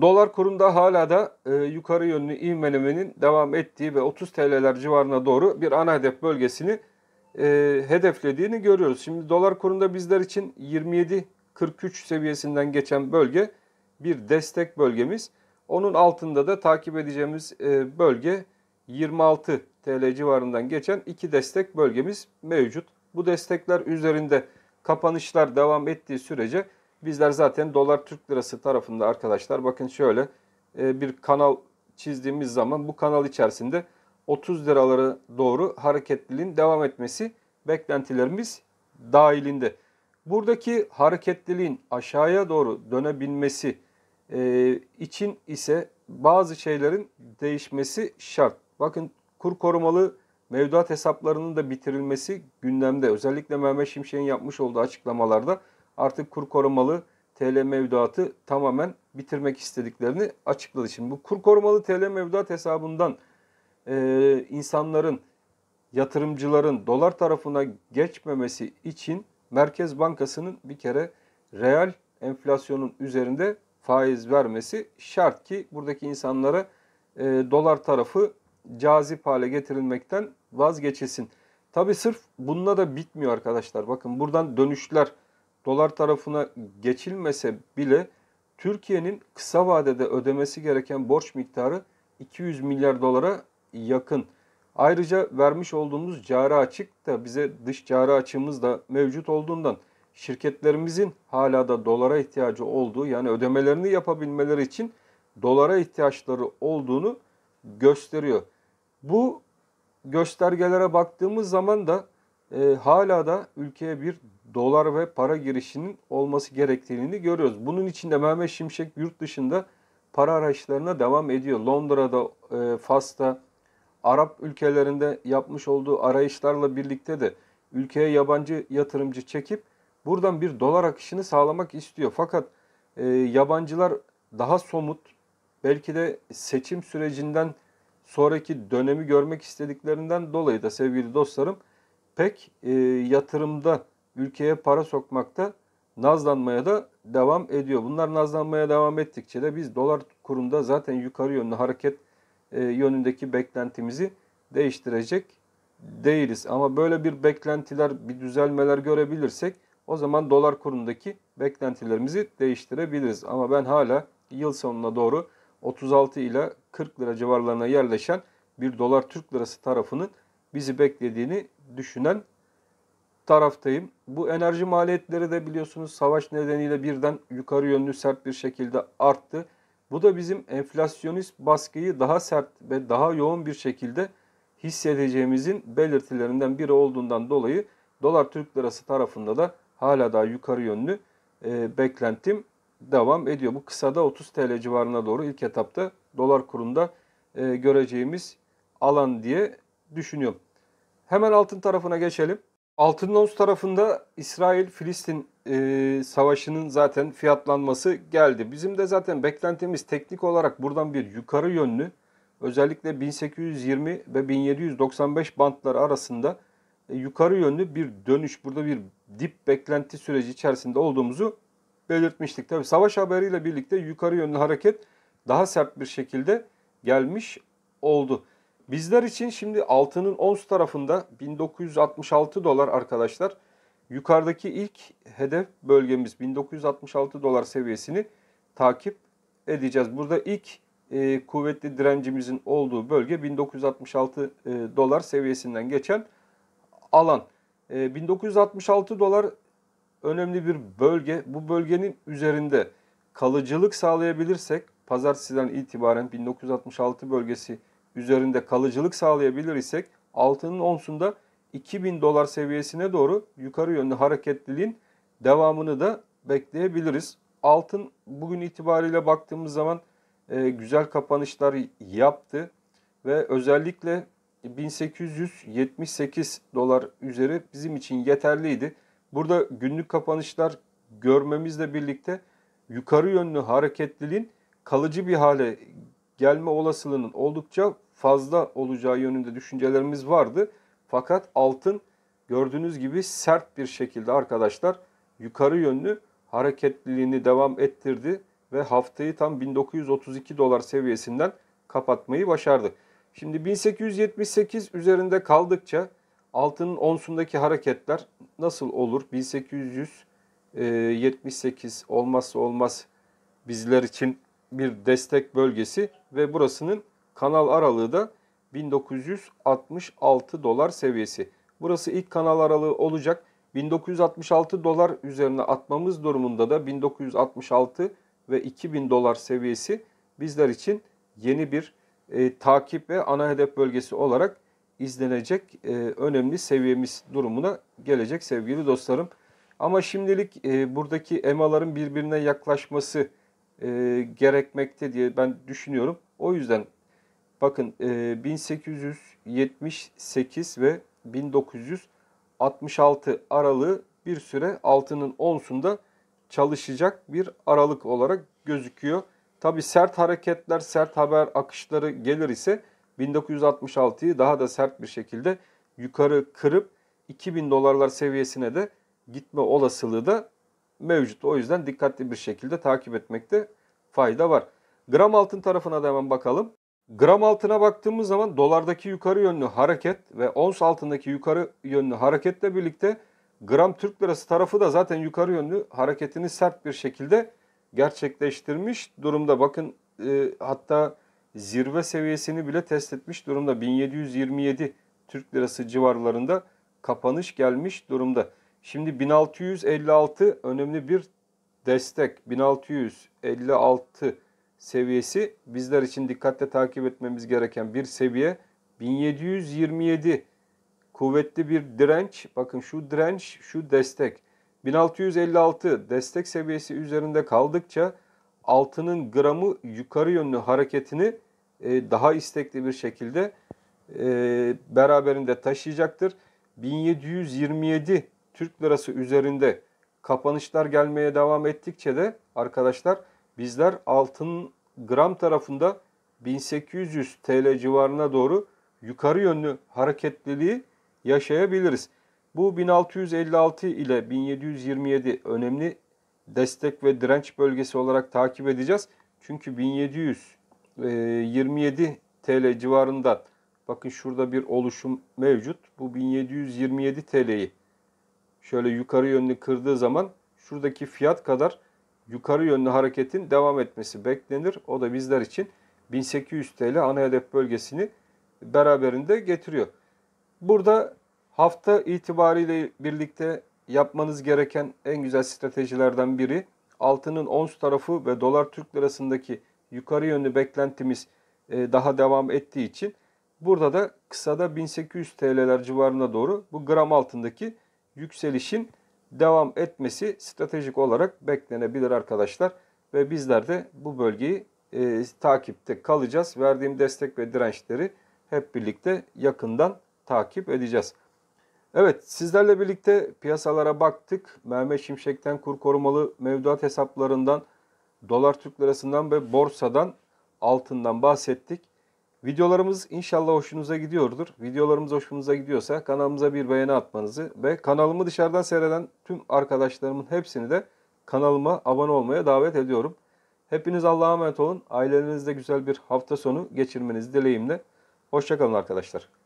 dolar kurunda hala da e, yukarı yönlü ivmelemenin devam ettiği ve 30 TL'ler civarına doğru bir ana hedef bölgesini e, hedeflediğini görüyoruz. Şimdi dolar kurunda bizler için 27-43 seviyesinden geçen bölge bir destek bölgemiz. Onun altında da takip edeceğimiz e, bölge 26 TL civarından geçen iki destek bölgemiz mevcut. Bu destekler üzerinde kapanışlar devam ettiği sürece Bizler zaten dolar Türk lirası tarafında arkadaşlar bakın şöyle e, bir kanal çizdiğimiz zaman bu kanal içerisinde 30 liralara doğru hareketliliğin devam etmesi beklentilerimiz dahilinde. Buradaki hareketliliğin aşağıya doğru dönebilmesi e, için ise bazı şeylerin değişmesi şart. Bakın kur korumalı mevduat hesaplarının da bitirilmesi gündemde. Özellikle Mehmet Şimşek'in yapmış olduğu açıklamalarda artık kur korumalı TL mevduatı tamamen bitirmek istediklerini açıkladı. Şimdi bu kur korumalı TL mevduat hesabından e, insanların, yatırımcıların dolar tarafına geçmemesi için Merkez Bankası'nın bir kere reel enflasyonun üzerinde faiz vermesi şart ki buradaki insanlara e, dolar tarafı cazip hale getirilmekten vazgeçesin. Tabi sırf bununla da bitmiyor arkadaşlar. Bakın buradan dönüşler dolar tarafına geçilmese bile Türkiye'nin kısa vadede ödemesi gereken borç miktarı 200 milyar dolara yakın. Ayrıca vermiş olduğumuz cari açık da bize dış cari açığımız da mevcut olduğundan şirketlerimizin hala da dolara ihtiyacı olduğu yani ödemelerini yapabilmeleri için dolara ihtiyaçları olduğunu gösteriyor. Bu göstergelere baktığımız zaman da e, hala da ülkeye bir dolar ve para girişinin olması gerektiğini görüyoruz. Bunun için de Mehmet Şimşek yurt dışında para araçlarına devam ediyor. Londra'da, e, Fas'ta, Arap ülkelerinde yapmış olduğu arayışlarla birlikte de ülkeye yabancı yatırımcı çekip buradan bir dolar akışını sağlamak istiyor. Fakat e, yabancılar daha somut belki de seçim sürecinden sonraki dönemi görmek istediklerinden dolayı da sevgili dostlarım pek e, yatırımda ülkeye para sokmakta nazlanmaya da devam ediyor. Bunlar nazlanmaya devam ettikçe de biz dolar kurunda zaten yukarı yönlü hareket e, yönündeki beklentimizi değiştirecek değiliz. Ama böyle bir beklentiler, bir düzelmeler görebilirsek o zaman dolar kurundaki beklentilerimizi değiştirebiliriz. Ama ben hala yıl sonuna doğru 36 ile 40 lira civarlarına yerleşen bir dolar Türk lirası tarafının bizi beklediğini düşünen taraftayım. Bu enerji maliyetleri de biliyorsunuz savaş nedeniyle birden yukarı yönlü sert bir şekilde arttı. Bu da bizim enflasyonist baskıyı daha sert ve daha yoğun bir şekilde hissedeceğimizin belirtilerinden biri olduğundan dolayı dolar Türk lirası tarafında da hala daha yukarı yönlü e, beklentim devam ediyor. Bu kısada 30 TL civarına doğru ilk etapta dolar kurunda e, göreceğimiz alan diye düşünüyorum. Hemen altın tarafına geçelim. Altın Ons tarafında İsrail-Filistin e, savaşının zaten fiyatlanması geldi. Bizim de zaten beklentimiz teknik olarak buradan bir yukarı yönlü özellikle 1820 ve 1795 bantları arasında e, yukarı yönlü bir dönüş burada bir dip beklenti süreci içerisinde olduğumuzu belirtmiştik. Tabi savaş haberiyle birlikte yukarı yönlü hareket daha sert bir şekilde gelmiş oldu. Bizler için şimdi altının ons tarafında 1966 dolar arkadaşlar. Yukarıdaki ilk hedef bölgemiz 1966 dolar seviyesini takip edeceğiz. Burada ilk e, kuvvetli direncimizin olduğu bölge 1966 e, dolar seviyesinden geçen alan. E, 1966 dolar önemli bir bölge. Bu bölgenin üzerinde kalıcılık sağlayabilirsek pazartesiden itibaren 1966 bölgesi üzerinde kalıcılık sağlayabilir isek altının onsunda 2000 dolar seviyesine doğru yukarı yönlü hareketliliğin devamını da bekleyebiliriz. Altın bugün itibariyle baktığımız zaman e, güzel kapanışlar yaptı ve özellikle 1878 dolar üzeri bizim için yeterliydi. Burada günlük kapanışlar görmemizle birlikte yukarı yönlü hareketliliğin kalıcı bir hale gelme olasılığının oldukça fazla olacağı yönünde düşüncelerimiz vardı. Fakat altın gördüğünüz gibi sert bir şekilde arkadaşlar yukarı yönlü hareketliliğini devam ettirdi ve haftayı tam 1932 dolar seviyesinden kapatmayı başardı. Şimdi 1878 üzerinde kaldıkça altının onsundaki hareketler nasıl olur? 1878 olmazsa olmaz bizler için bir destek bölgesi ve burasının kanal aralığı da 1966 dolar seviyesi. Burası ilk kanal aralığı olacak. 1966 dolar üzerine atmamız durumunda da 1966 ve 2000 dolar seviyesi bizler için yeni bir e, takip ve ana hedef bölgesi olarak izlenecek e, önemli seviyemiz durumuna gelecek sevgili dostlarım. Ama şimdilik e, buradaki emaların birbirine yaklaşması e, gerekmekte diye ben düşünüyorum. O yüzden bakın e, 1878 ve 1966 aralığı bir süre altının onsunda çalışacak bir aralık olarak gözüküyor. Tabi sert hareketler, sert haber akışları gelir ise 1966'yı daha da sert bir şekilde yukarı kırıp 2000 dolarlar seviyesine de gitme olasılığı da mevcut. O yüzden dikkatli bir şekilde takip etmekte fayda var. Gram altın tarafına da hemen bakalım. Gram altına baktığımız zaman dolardaki yukarı yönlü hareket ve ons altındaki yukarı yönlü hareketle birlikte gram Türk lirası tarafı da zaten yukarı yönlü hareketini sert bir şekilde gerçekleştirmiş durumda. Bakın e, hatta zirve seviyesini bile test etmiş durumda. 1727 Türk lirası civarlarında kapanış gelmiş durumda. Şimdi 1656 önemli bir destek. 1656 seviyesi bizler için dikkatle takip etmemiz gereken bir seviye. 1727 kuvvetli bir direnç. Bakın şu direnç, şu destek. 1656 destek seviyesi üzerinde kaldıkça altının gramı yukarı yönlü hareketini e, daha istekli bir şekilde e, beraberinde taşıyacaktır. 1727 Türk lirası üzerinde kapanışlar gelmeye devam ettikçe de arkadaşlar bizler altın gram tarafında 1800 TL civarına doğru yukarı yönlü hareketliliği yaşayabiliriz. Bu 1656 ile 1727 önemli destek ve direnç bölgesi olarak takip edeceğiz. Çünkü 1727 TL civarında bakın şurada bir oluşum mevcut. Bu 1727 TL'yi şöyle yukarı yönlü kırdığı zaman şuradaki fiyat kadar yukarı yönlü hareketin devam etmesi beklenir. O da bizler için 1800 TL ana hedef bölgesini beraberinde getiriyor. Burada hafta itibariyle birlikte yapmanız gereken en güzel stratejilerden biri altının ons tarafı ve dolar Türk lirasındaki yukarı yönlü beklentimiz e, daha devam ettiği için burada da kısada 1800 TL'ler civarına doğru bu gram altındaki yükselişin devam etmesi stratejik olarak beklenebilir arkadaşlar. Ve bizler de bu bölgeyi e, takipte kalacağız. Verdiğim destek ve dirençleri hep birlikte yakından takip edeceğiz. Evet sizlerle birlikte piyasalara baktık. Mehmet Şimşek'ten kur korumalı mevduat hesaplarından, dolar Türk lirasından ve borsadan altından bahsettik. Videolarımız inşallah hoşunuza gidiyordur. Videolarımız hoşunuza gidiyorsa kanalımıza bir beğeni atmanızı ve kanalımı dışarıdan seyreden tüm arkadaşlarımın hepsini de kanalıma abone olmaya davet ediyorum. Hepiniz Allah'a emanet olun. ailenizde güzel bir hafta sonu geçirmenizi dileğimle. Hoşçakalın arkadaşlar.